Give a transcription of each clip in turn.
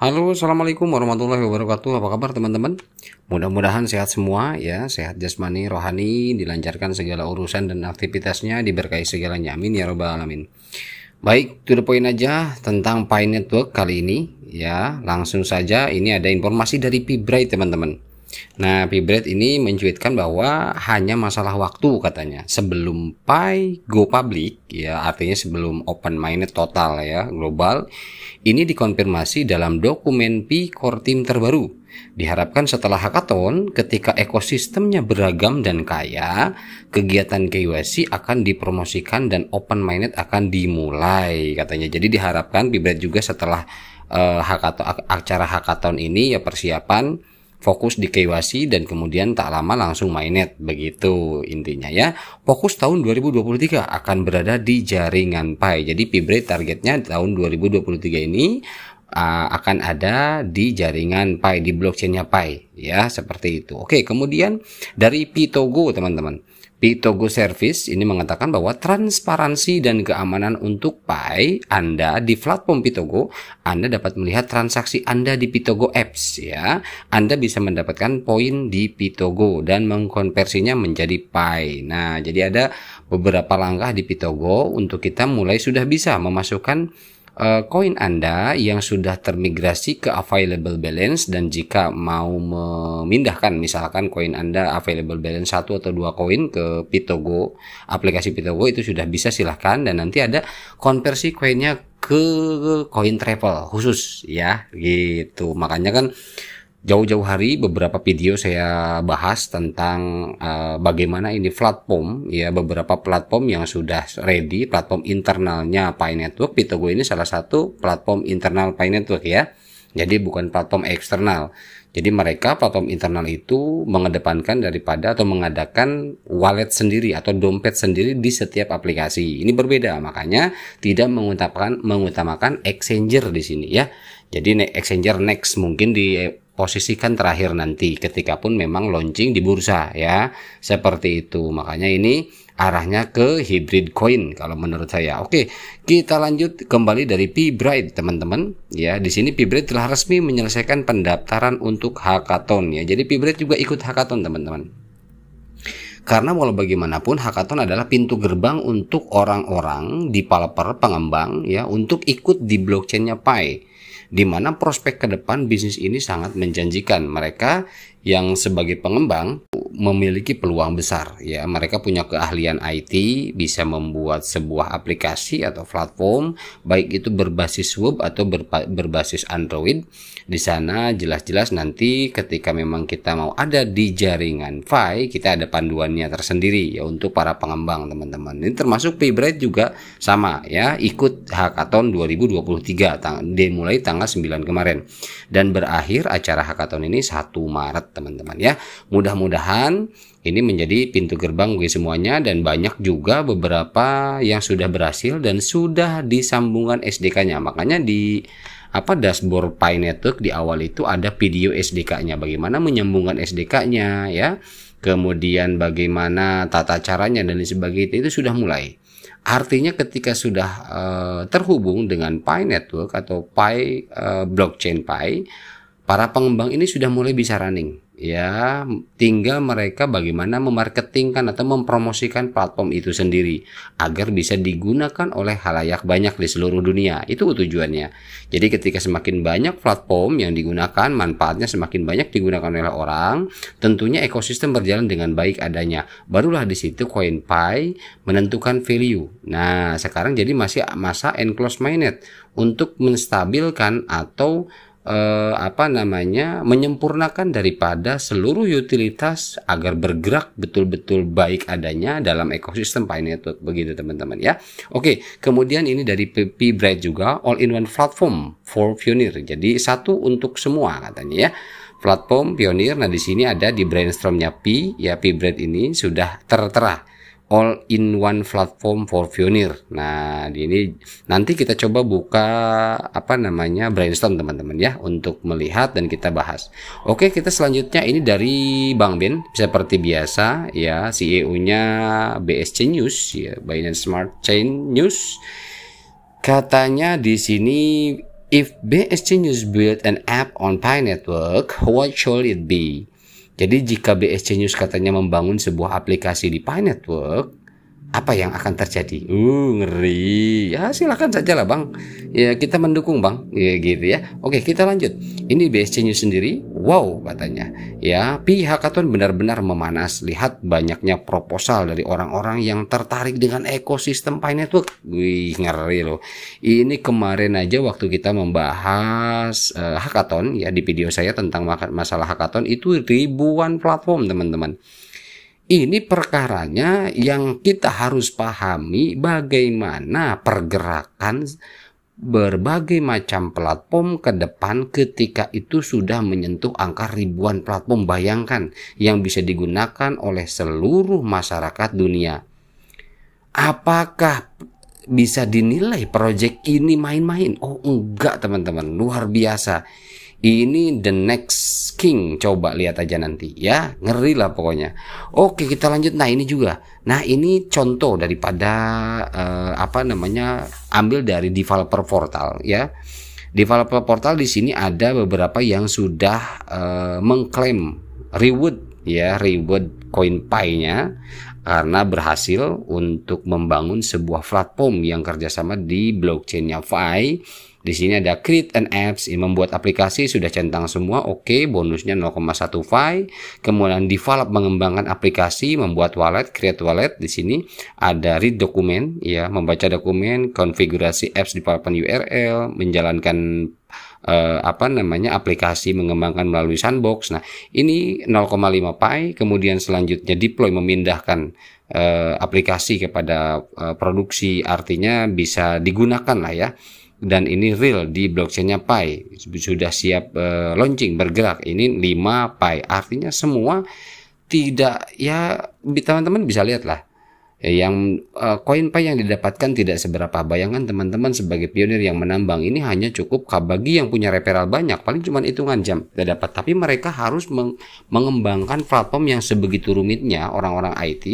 Halo, assalamualaikum warahmatullahi wabarakatuh. Apa kabar teman-teman? Mudah-mudahan sehat semua ya, sehat jasmani, rohani, dilancarkan segala urusan dan aktivitasnya, diberkahi segala Amin ya robbal alamin. Baik, to the point aja tentang Pi Network kali ini ya. Langsung saja, ini ada informasi dari Pibrai teman-teman. Nah, Pibret ini mencuitkan bahwa hanya masalah waktu katanya. Sebelum Pi go public, ya artinya sebelum open mainnet total ya global, ini dikonfirmasi dalam dokumen Pi Core Team terbaru. Diharapkan setelah hackathon, ketika ekosistemnya beragam dan kaya, kegiatan KYC akan dipromosikan dan open mainnet akan dimulai katanya. Jadi diharapkan Pibret juga setelah uh, hackathon, acara hackathon ini ya persiapan fokus di KYC dan kemudian tak lama langsung mainnet begitu intinya ya fokus tahun 2023 akan berada di jaringan Pi jadi Pibre targetnya tahun 2023 ini uh, akan ada di jaringan Pi di blockchainnya Pi ya seperti itu oke kemudian dari Pitogo teman-teman Pitogo Service ini mengatakan bahwa transparansi dan keamanan untuk Pi Anda di platform Pitogo, Anda dapat melihat transaksi Anda di Pitogo Apps ya. Anda bisa mendapatkan poin di Pitogo dan mengkonversinya menjadi Pi. Nah, jadi ada beberapa langkah di Pitogo untuk kita mulai sudah bisa memasukkan Eh, koin uh, Anda yang sudah termigrasi ke available balance dan jika mau memindahkan misalkan koin Anda available balance satu atau dua koin ke Pitogo, aplikasi Pitogo itu sudah bisa silahkan dan nanti ada konversi koinnya ke koin travel khusus ya gitu. Makanya kan jauh-jauh hari beberapa video saya bahas tentang uh, bagaimana ini platform ya beberapa platform yang sudah ready platform internalnya Pi Network Pitogo ini salah satu platform internal Pi Network ya jadi bukan platform eksternal jadi mereka platform internal itu mengedepankan daripada atau mengadakan wallet sendiri atau dompet sendiri di setiap aplikasi ini berbeda makanya tidak mengutamakan mengutamakan exchanger di sini ya jadi exchanger next mungkin di posisikan terakhir nanti ketika pun memang launching di bursa ya. Seperti itu. Makanya ini arahnya ke hybrid coin kalau menurut saya. Oke, kita lanjut kembali dari Pibright teman-teman. Ya, di sini Pibright telah resmi menyelesaikan pendaftaran untuk hackathon ya. Jadi Pibright juga ikut hackathon teman-teman karena walau bagaimanapun hackathon adalah pintu gerbang untuk orang-orang developer pengembang ya untuk ikut di blockchainnya Pi di mana prospek ke depan bisnis ini sangat menjanjikan. Mereka yang sebagai pengembang memiliki peluang besar ya mereka punya keahlian IT bisa membuat sebuah aplikasi atau platform baik itu berbasis web atau berbasis Android di sana jelas-jelas nanti ketika memang kita mau ada di jaringan Fi kita ada panduannya tersendiri ya untuk para pengembang teman-teman ini termasuk Pibrate juga sama ya ikut Hackathon 2023 tang dimulai tanggal 9 kemarin dan berakhir acara Hackathon ini 1 Maret teman-teman ya. Mudah-mudahan ini menjadi pintu gerbang bagi semuanya dan banyak juga beberapa yang sudah berhasil dan sudah disambungkan SDK-nya. Makanya di apa dashboard Pi Network di awal itu ada video SDK-nya bagaimana menyambungkan SDK-nya ya. Kemudian bagaimana tata caranya dan sebagainya itu sudah mulai. Artinya ketika sudah uh, terhubung dengan Pi Network atau Pi uh, blockchain Pi para pengembang ini sudah mulai bisa running ya tinggal mereka bagaimana memarketingkan atau mempromosikan platform itu sendiri agar bisa digunakan oleh halayak banyak di seluruh dunia itu tujuannya jadi ketika semakin banyak platform yang digunakan manfaatnya semakin banyak digunakan oleh orang tentunya ekosistem berjalan dengan baik adanya barulah di situ pie menentukan value nah sekarang jadi masih masa enclosed mainnet untuk menstabilkan atau eh, apa namanya menyempurnakan daripada seluruh utilitas agar bergerak betul-betul baik adanya dalam ekosistem Pi Network begitu teman-teman ya. Oke, kemudian ini dari Pi Bright juga all-in-one platform for pioneer. Jadi satu untuk semua katanya ya platform pioneer Nah, di sini ada di brainstormnya P, ya P Bread ini sudah tertera all in one platform for pioneer. Nah, ini nanti kita coba buka apa namanya brainstorm teman-teman ya untuk melihat dan kita bahas. Oke, kita selanjutnya ini dari Bang Ben seperti biasa ya CEO-nya BSC News ya Binance Smart Chain News. Katanya di sini if BSC News build an app on Pi Network, what should it be? Jadi jika BSC News katanya membangun sebuah aplikasi di Pi Network, apa yang akan terjadi? Uh, ngeri. Ya silakan saja lah bang. Ya kita mendukung bang. Ya gitu ya. Oke kita lanjut. Ini BSC News sendiri Wow katanya ya pihak Katon benar-benar memanas lihat banyaknya proposal dari orang-orang yang tertarik dengan ekosistem Pi Network. Wih ngeri loh. Ini kemarin aja waktu kita membahas uh, Hackathon ya di video saya tentang masalah Hackathon itu ribuan platform teman-teman. Ini perkaranya yang kita harus pahami bagaimana pergerakan berbagai macam platform ke depan ketika itu sudah menyentuh angka ribuan platform bayangkan yang bisa digunakan oleh seluruh masyarakat dunia. Apakah bisa dinilai proyek ini main-main? Oh enggak teman-teman, luar biasa. Ini the next king. Coba lihat aja nanti ya. Ngeri lah pokoknya. Oke kita lanjut. Nah ini juga. Nah ini contoh daripada uh, apa namanya ambil dari developer portal ya. Developer portal di sini ada beberapa yang sudah uh, mengklaim reward ya reward coin pie-nya karena berhasil untuk membangun sebuah platform yang kerjasama di blockchainnya Fi. Di sini ada create an apps, yang membuat aplikasi sudah centang semua, oke, okay, bonusnya 0,1 Fi. Kemudian develop mengembangkan aplikasi, membuat wallet, create wallet. Di sini ada read dokumen, ya, membaca dokumen, konfigurasi apps di papan URL, menjalankan eh, apa namanya aplikasi mengembangkan melalui sandbox. Nah, ini 0,5 pi kemudian selanjutnya deploy memindahkan eh, aplikasi kepada eh, produksi artinya bisa digunakan lah ya dan ini real di blockchainnya Pi sudah siap uh, launching bergerak ini 5 Pi artinya semua tidak ya teman-teman bisa lihat lah Eh, yang eh, koin uh, pay yang didapatkan tidak seberapa. Bayangkan teman-teman sebagai pionir yang menambang ini hanya cukup bagi yang punya referral banyak, paling cuma hitungan jam tidak dapat. Tapi mereka harus meng mengembangkan platform yang sebegitu rumitnya orang-orang IT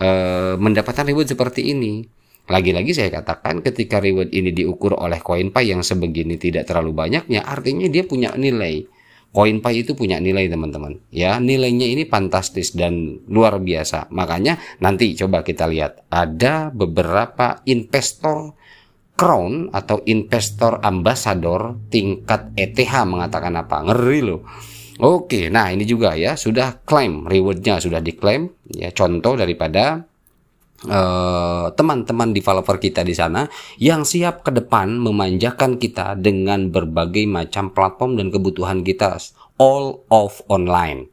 uh, eh, mendapatkan reward seperti ini. Lagi-lagi saya katakan ketika reward ini diukur oleh koin pay yang sebegini tidak terlalu banyaknya, artinya dia punya nilai Koin CoinPy itu punya nilai teman-teman ya nilainya ini fantastis dan luar biasa makanya nanti coba kita lihat ada beberapa investor crown atau investor ambasador tingkat ETH mengatakan apa ngeri loh Oke, nah ini juga ya sudah klaim rewardnya sudah diklaim ya contoh daripada Eh, teman-teman uh, developer kita di sana yang siap ke depan memanjakan kita dengan berbagai macam platform dan kebutuhan kita all of online.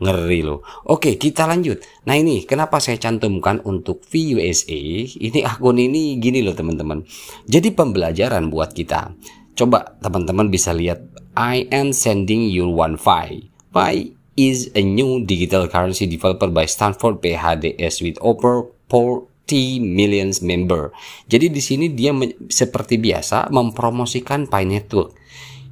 Ngeri loh. Oke, kita lanjut. Nah ini kenapa saya cantumkan untuk VUSA. Ini akun ini gini loh teman-teman. Jadi pembelajaran buat kita. Coba teman-teman bisa lihat. I am sending you one file. Bye is a new digital currency developer by Stanford PhDs with over 40 million member. Jadi di sini dia seperti biasa mempromosikan Pi Network.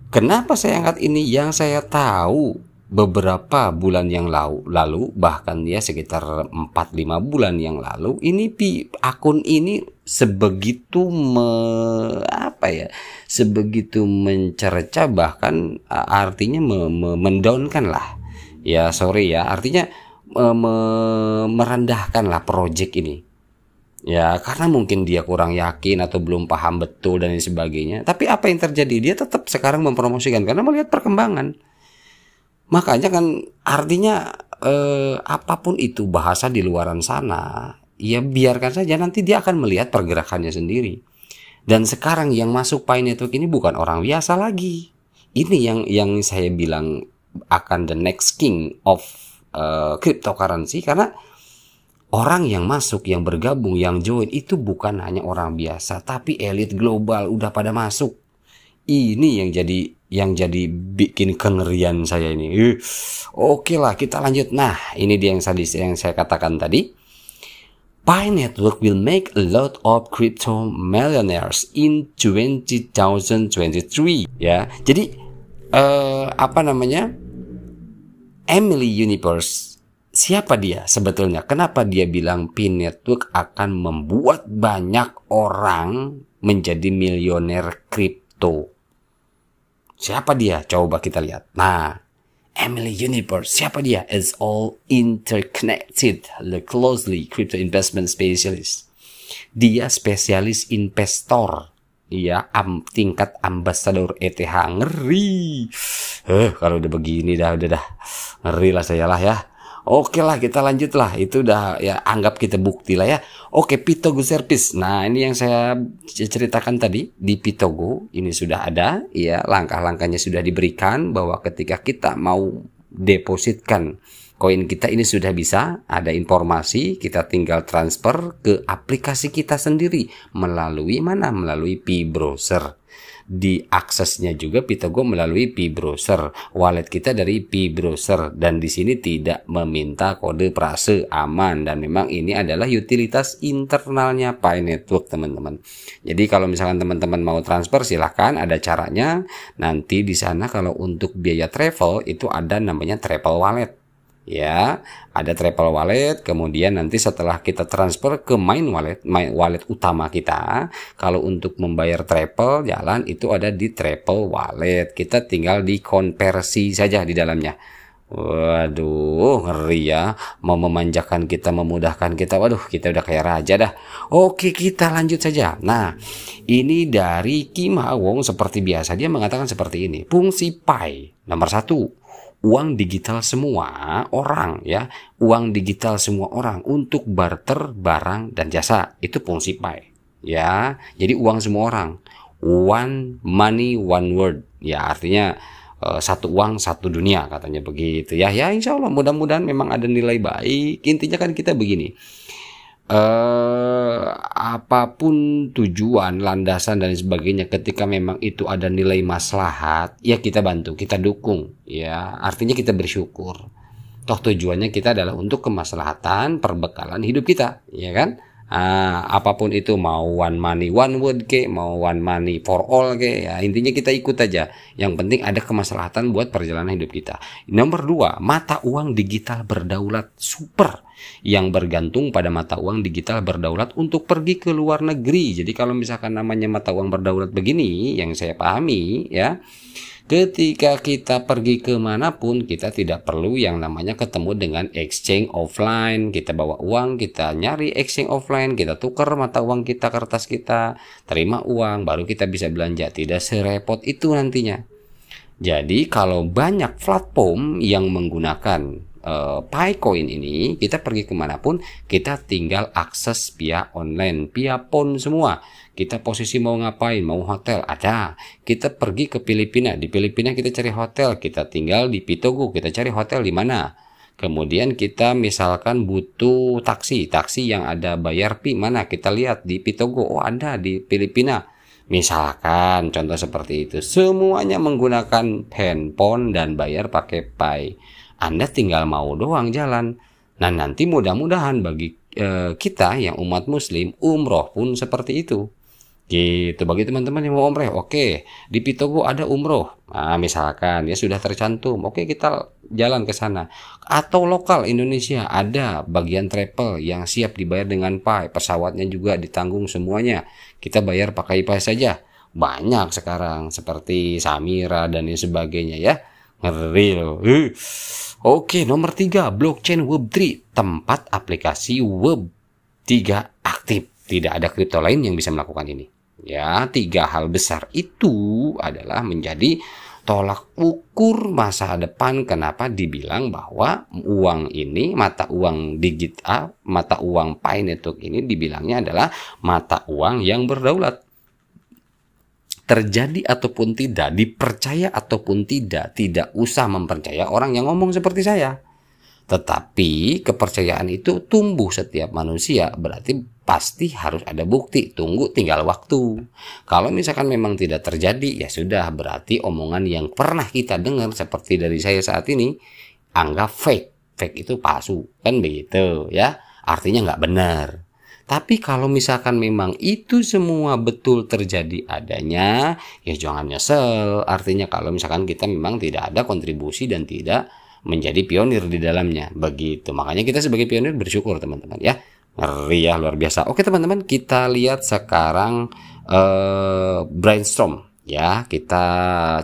Kenapa saya angkat ini? Yang saya tahu beberapa bulan yang lalu, lalu bahkan dia ya sekitar 4-5 bulan yang lalu, ini pi, akun ini sebegitu me, apa ya, sebegitu mencerca bahkan artinya me, me, mendownkan lah. Ya sorry ya, artinya me merendahkan lah project ini ya karena mungkin dia kurang yakin atau belum paham betul dan sebagainya tapi apa yang terjadi dia tetap sekarang mempromosikan karena melihat perkembangan makanya kan artinya eh, apapun itu bahasa di luaran sana ya biarkan saja nanti dia akan melihat pergerakannya sendiri dan sekarang yang masuk Pi Network ini bukan orang biasa lagi ini yang yang saya bilang akan the next king of uh, eh, cryptocurrency karena orang yang masuk, yang bergabung, yang join itu bukan hanya orang biasa, tapi elit global udah pada masuk. Ini yang jadi yang jadi bikin kengerian saya ini. Oke okay lah, kita lanjut. Nah, ini dia yang saya yang saya katakan tadi. Pi Network will make a lot of crypto millionaires in 2023 ya. Jadi uh, apa namanya? Emily Universe siapa dia sebetulnya? Kenapa dia bilang P Network akan membuat banyak orang menjadi milioner kripto? Siapa dia? Coba kita lihat. Nah, Emily Universe, siapa dia? It's all interconnected, the closely crypto investment specialist. Dia spesialis investor. Iya, am, tingkat ambasador ETH ngeri. Eh, kalau udah begini dah udah dah ngeri lah saya lah ya. Oke lah kita lanjut lah itu udah ya anggap kita bukti lah ya. Oke Pitogo service. Nah ini yang saya ceritakan tadi di Pitogo ini sudah ada ya langkah-langkahnya sudah diberikan bahwa ketika kita mau depositkan koin kita ini sudah bisa ada informasi kita tinggal transfer ke aplikasi kita sendiri melalui mana melalui pi browser diaksesnya juga Pitogo melalui p-browser. Wallet kita dari p-browser dan di sini tidak meminta kode prase aman dan memang ini adalah utilitas internalnya Pi Network teman-teman. Jadi kalau misalkan teman-teman mau transfer silahkan ada caranya. Nanti di sana kalau untuk biaya travel itu ada namanya travel wallet ya ada travel wallet kemudian nanti setelah kita transfer ke main wallet main wallet utama kita kalau untuk membayar travel jalan itu ada di travel wallet kita tinggal dikonversi saja di dalamnya Waduh, ngeri ya. Mau memanjakan kita, memudahkan kita. Waduh, kita udah kayak raja dah. Oke, kita lanjut saja. Nah, ini dari Kim Ha Wong seperti biasa. Dia mengatakan seperti ini. Fungsi Pai. nomor satu uang digital semua orang ya, uang digital semua orang untuk barter barang dan jasa. Itu fungsi pay ya. Jadi uang semua orang. One money one word ya artinya eh, satu uang satu dunia katanya begitu ya. Ya insya Allah mudah-mudahan memang ada nilai baik. Intinya kan kita begini eh, apapun tujuan, landasan dan sebagainya ketika memang itu ada nilai maslahat, ya kita bantu, kita dukung, ya. Artinya kita bersyukur. Toh tujuannya kita adalah untuk kemaslahatan perbekalan hidup kita, ya kan? Ah, apapun itu mau one money one word ke mau one money for all ke ya intinya kita ikut aja yang penting ada kemaslahatan buat perjalanan hidup kita nomor dua mata uang digital berdaulat super yang bergantung pada mata uang digital berdaulat untuk pergi ke luar negeri jadi kalau misalkan namanya mata uang berdaulat begini yang saya pahami ya ketika kita pergi kemanapun kita tidak perlu yang namanya ketemu dengan exchange offline kita bawa uang kita nyari exchange offline kita tukar mata uang kita kertas kita terima uang baru kita bisa belanja tidak serepot itu nantinya jadi kalau banyak platform yang menggunakan Eh, pi Coin ini kita pergi kemanapun kita tinggal akses via online via pon semua kita posisi mau ngapain mau hotel ada kita pergi ke Filipina di Filipina kita cari hotel kita tinggal di Pitogu kita cari hotel di mana kemudian kita misalkan butuh taksi taksi yang ada bayar pi mana kita lihat di Pitogo oh ada di Filipina misalkan contoh seperti itu semuanya menggunakan handphone dan bayar pakai Pay anda tinggal mau doang jalan. Nah nanti mudah-mudahan bagi e, kita yang umat muslim, umroh pun seperti itu. Gitu, bagi teman-teman yang mau umroh, oke, di Pitogo ada umroh. Nah, misalkan, ya sudah tercantum, oke kita jalan ke sana. Atau lokal Indonesia, ada bagian travel yang siap dibayar dengan pay, pesawatnya juga ditanggung semuanya. Kita bayar pakai pay saja banyak sekarang seperti Samira dan lain sebagainya ya. Ngeri loh. Uh. Oke, nomor tiga, blockchain Web3, tempat aplikasi Web3 aktif. Tidak ada kripto lain yang bisa melakukan ini. Ya, tiga hal besar itu adalah menjadi tolak ukur masa depan kenapa dibilang bahwa uang ini mata uang digital mata uang pay network ini dibilangnya adalah mata uang yang berdaulat terjadi ataupun tidak, dipercaya ataupun tidak, tidak usah mempercaya orang yang ngomong seperti saya. Tetapi kepercayaan itu tumbuh setiap manusia, berarti pasti harus ada bukti. Tunggu tinggal waktu. Kalau misalkan memang tidak terjadi, ya sudah berarti omongan yang pernah kita dengar seperti dari saya saat ini anggap fake. Fake itu palsu, kan begitu ya. Artinya nggak benar. Tapi kalau misalkan memang itu semua betul terjadi adanya, ya jangan nyesel. Artinya kalau misalkan kita memang tidak ada kontribusi dan tidak menjadi pionir di dalamnya. Begitu. Makanya kita sebagai pionir bersyukur teman-teman ya. Ngeri ya luar biasa. Oke teman-teman, kita lihat sekarang eh, brainstorm ya kita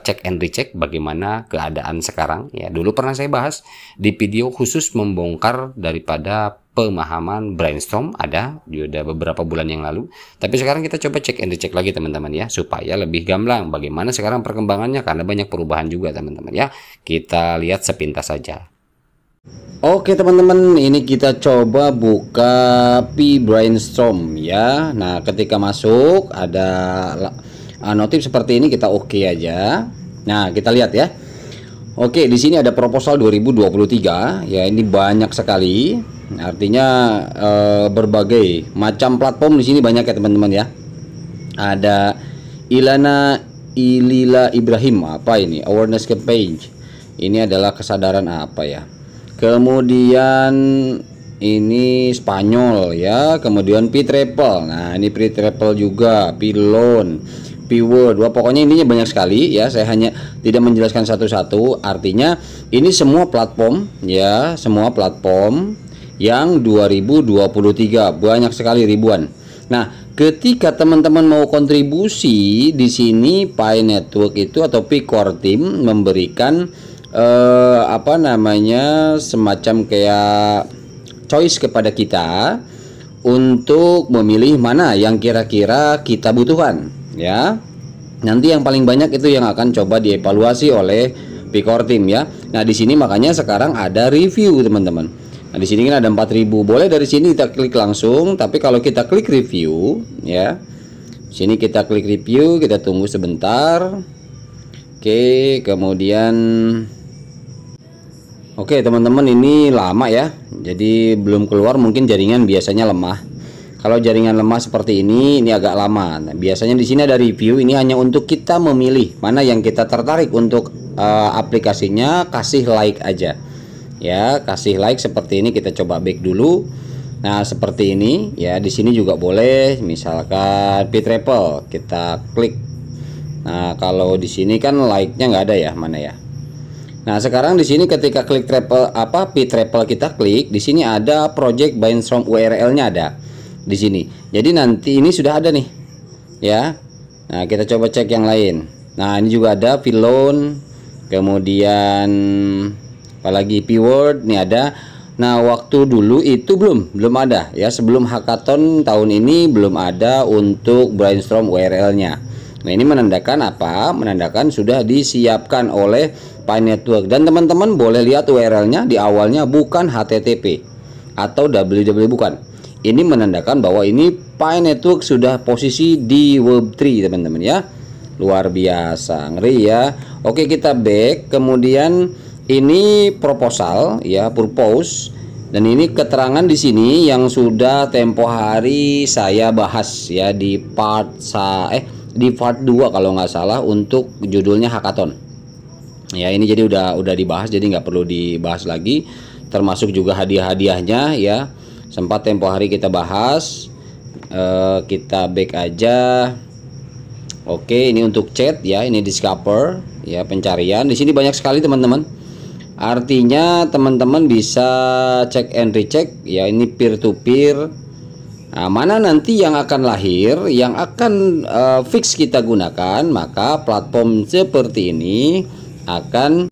cek and recheck bagaimana keadaan sekarang ya dulu pernah saya bahas di video khusus membongkar daripada pemahaman brainstorm ada sudah beberapa bulan yang lalu. Tapi sekarang kita coba cek and recheck lagi teman-teman ya supaya lebih gamblang bagaimana sekarang perkembangannya karena banyak perubahan juga teman-teman ya. Kita lihat sepintas saja. Oke teman-teman, ini kita coba buka P brainstorm ya. Nah, ketika masuk ada ah, notif seperti ini kita oke okay aja. Nah, kita lihat ya. Oke, di sini ada proposal 2023 ya ini banyak sekali. Artinya e, berbagai macam platform di sini banyak ya teman-teman ya. Ada Ilana Ilila Ibrahim apa ini? Awareness campaign. Ini adalah kesadaran apa ya? Kemudian ini Spanyol ya, kemudian Pitrepel. Nah, ini Pitrepel juga, Pilon viewer dua pokoknya intinya banyak sekali ya. Saya hanya tidak menjelaskan satu-satu. Artinya ini semua platform ya, semua platform yang 2023 banyak sekali ribuan. Nah, ketika teman-teman mau kontribusi di sini Pi Network itu atau Pi Core Team memberikan eh, apa namanya semacam kayak choice kepada kita untuk memilih mana yang kira-kira kita butuhkan ya nanti yang paling banyak itu yang akan coba dievaluasi oleh Picor Team ya nah di sini makanya sekarang ada review teman-teman nah di sini kan ada 4000 boleh dari sini kita klik langsung tapi kalau kita klik review ya sini kita klik review kita tunggu sebentar oke kemudian oke teman-teman ini lama ya jadi belum keluar mungkin jaringan biasanya lemah kalau jaringan lemah seperti ini, ini agak lama. Nah, biasanya di sini ada review. Ini hanya untuk kita memilih mana yang kita tertarik untuk uh, aplikasinya. Kasih like aja, ya. Kasih like seperti ini. Kita coba back dulu. Nah, seperti ini ya. Di sini juga boleh, misalkan Pit ripple kita klik. Nah, kalau di sini kan like-nya nggak ada ya, mana ya? Nah, sekarang di sini ketika klik travel apa Pit travel kita klik, di sini ada project brainstorm URL-nya ada di sini. Jadi nanti ini sudah ada nih. Ya. Nah, kita coba cek yang lain. Nah, ini juga ada filon, kemudian apalagi keyword nih ada. Nah, waktu dulu itu belum, belum ada ya. Sebelum hackathon tahun ini belum ada untuk brainstorm URL-nya. Nah, ini menandakan apa? Menandakan sudah disiapkan oleh Pi Network dan teman-teman boleh lihat URL-nya di awalnya bukan http atau www bukan ini menandakan bahwa ini Pi Network sudah posisi di Web3 teman-teman ya. Luar biasa, ngeri ya. Oke, kita back. Kemudian ini proposal ya, purpose dan ini keterangan di sini yang sudah tempo hari saya bahas ya di part sa eh di part 2 kalau nggak salah untuk judulnya hackathon ya ini jadi udah udah dibahas jadi nggak perlu dibahas lagi termasuk juga hadiah-hadiahnya ya sempat tempo hari kita bahas uh, kita back aja oke ini untuk chat ya ini discover ya pencarian di sini banyak sekali teman-teman artinya teman-teman bisa cek and recheck ya ini peer to peer nah, mana nanti yang akan lahir yang akan uh, fix kita gunakan maka platform seperti ini akan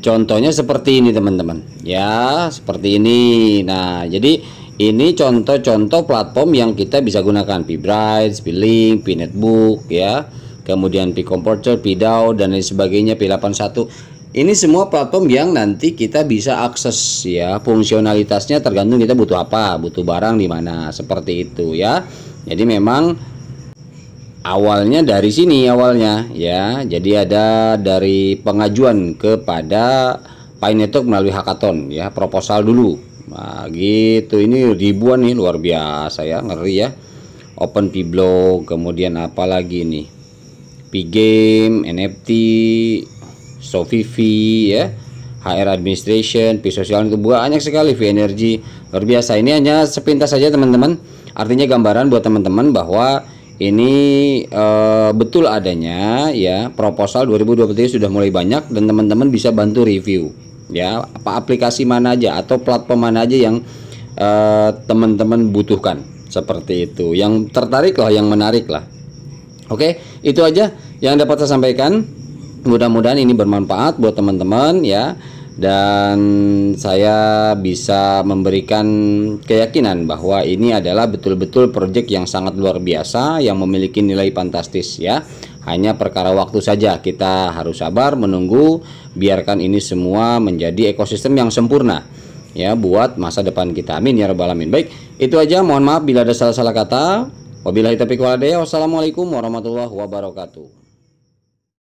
Contohnya seperti ini teman-teman. Ya, seperti ini. Nah, jadi ini contoh-contoh platform yang kita bisa gunakan Pibright, Spilling, Pnetbook ya. Kemudian Picomporter, Pidao dan lain sebagainya P81. Ini semua platform yang nanti kita bisa akses ya. Fungsionalitasnya tergantung kita butuh apa, butuh barang di mana, seperti itu ya. Jadi memang awalnya dari sini awalnya ya jadi ada dari pengajuan kepada Network melalui hackathon ya proposal dulu nah, gitu ini ribuan nih luar biasa ya ngeri ya Open Piblo kemudian apa lagi nih Game, NFT Sofifi ya HR administration, P sosial itu banyak sekali V energy luar biasa ini hanya sepintas saja teman-teman artinya gambaran buat teman-teman bahwa ini e, betul adanya ya proposal 2023 sudah mulai banyak dan teman-teman bisa bantu review ya apa aplikasi mana aja atau platform mana aja yang eh, teman-teman butuhkan seperti itu yang tertarik lah yang menarik lah oke itu aja yang dapat saya sampaikan mudah-mudahan ini bermanfaat buat teman-teman ya dan saya bisa memberikan keyakinan bahwa ini adalah betul-betul proyek yang sangat luar biasa yang memiliki nilai fantastis ya hanya perkara waktu saja kita harus sabar menunggu biarkan ini semua menjadi ekosistem yang sempurna ya buat masa depan kita amin ya rabbal alamin baik itu aja mohon maaf bila ada salah-salah kata wabillahi taufiq walhidayah wassalamualaikum warahmatullahi wabarakatuh